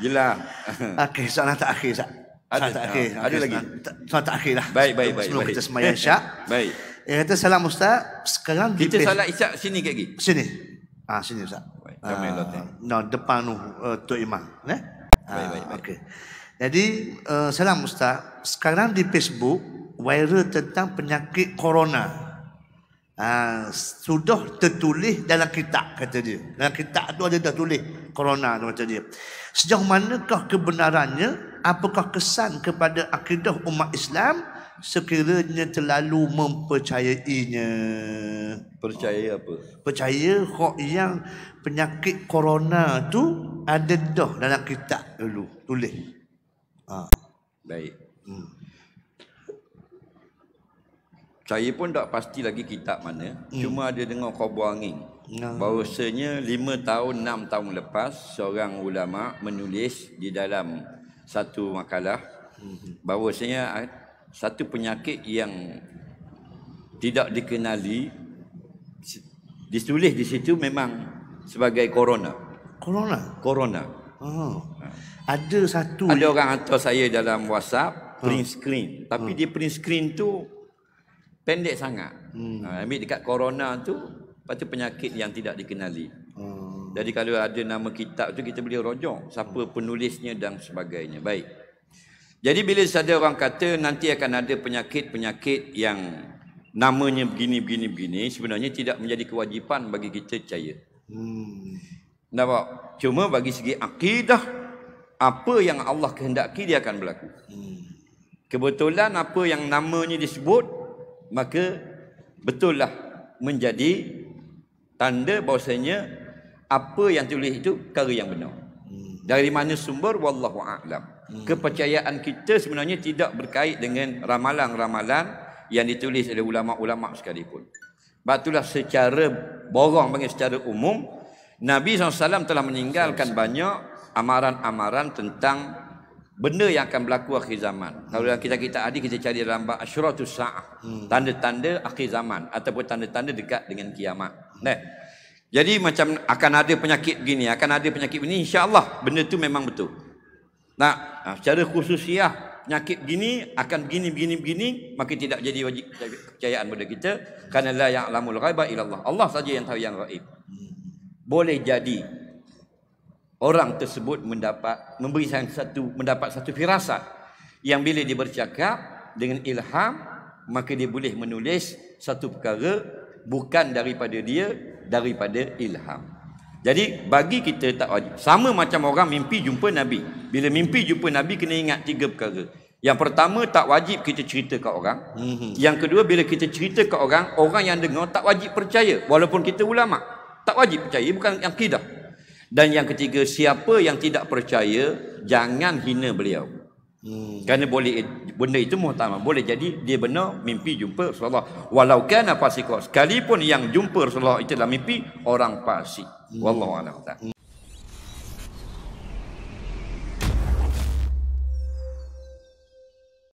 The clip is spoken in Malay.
Gila. Okey, soalan tak akhir, Sat. Ada, tak ah, akhir. Ha, ada lagi. Soalan tak akhir lah. Baik, baik, baik. Sebelum baik. kita semayang syak. baik. Yang kata, salam Ustaz, sekarang di Kita salam isyak sini ke lagi? Sini. Ah, sini Ustaz. Baik, uh, no, depan tu, uh, Tok Imam. Eh? Baik, baik, ah, baik. Okay. Jadi, uh, salam Ustaz, sekarang di Facebook, viral tentang penyakit corona. Uh, sudah tertulis dalam kitab, kata dia. Dalam kitab tu ada tertulis corona tu macam dia. Sejauh manakah kebenarannya? Apakah kesan kepada akidah umat Islam sekiranya terlalu mempercayainya? Percaya apa? Percaya kok yang penyakit corona tu ada dah dalam kitab dulu tulis. Ha. Baik. Hmm. Saya pun tak pasti lagi kitab mana. Hmm. Cuma ada dengar khabar angin no. bahawasanya 5 tahun enam tahun lepas seorang ulama menulis di dalam satu makalah mhm. bahawasanya eh, satu penyakit yang tidak dikenali ditulis di situ memang sebagai corona corona corona oh. Ha. ada satu ada orang hantar saya dalam WhatsApp ha. print screen tapi huh. Ha. dia print screen tu pendek sangat hmm. ambil dekat corona tu Lepas tu penyakit yang tidak dikenali. Hmm. Jadi kalau ada nama kitab tu kita boleh rojok siapa penulisnya dan sebagainya. Baik. Jadi bila ada orang kata nanti akan ada penyakit-penyakit yang namanya begini begini begini sebenarnya tidak menjadi kewajipan bagi kita percaya. Hmm. Nampak? Cuma bagi segi akidah apa yang Allah kehendaki dia akan berlaku. Hmm. Kebetulan apa yang namanya disebut maka betullah menjadi tanda bahasanya apa yang tulis itu perkara yang benar hmm. dari mana sumber wallahu aalam hmm. kepercayaan kita sebenarnya tidak berkait dengan ramalan-ramalan yang ditulis oleh ulama-ulama sekalipun batulah secara borong bagi secara umum Nabi SAW telah meninggalkan banyak amaran-amaran tentang benda yang akan berlaku akhir zaman. Kalau dalam kitab-kitab hadis kita cari dalam bab asyratus saah, hmm. tanda-tanda akhir zaman ataupun tanda-tanda dekat dengan kiamat. Nah. Jadi macam akan ada penyakit begini, akan ada penyakit begini, insya-Allah benda tu memang betul. Nah, ha, secara khususiah penyakit begini akan begini begini begini maka tidak jadi wajib kepercayaan pada kita kerana la ya'lamul ghaiba ilallah Allah saja yang tahu yang ghaib. Boleh jadi orang tersebut mendapat memberi satu mendapat satu firasat yang bila dia bercakap dengan ilham maka dia boleh menulis satu perkara bukan daripada dia daripada ilham jadi bagi kita tak wajib sama macam orang mimpi jumpa nabi bila mimpi jumpa nabi kena ingat tiga perkara yang pertama tak wajib kita cerita ke orang mhm. yang kedua bila kita cerita ke orang orang yang dengar tak wajib percaya walaupun kita ulama tak wajib percaya bukan yang kidah dan yang ketiga siapa yang tidak percaya jangan hina beliau Hmm. Kerana boleh benda itu muhtamam boleh jadi dia benar mimpi jumpa Rasulullah walau kana fasiqah sekalipun yang jumpa Rasulullah itu dalam mimpi orang fasik hmm. wallahu a'lam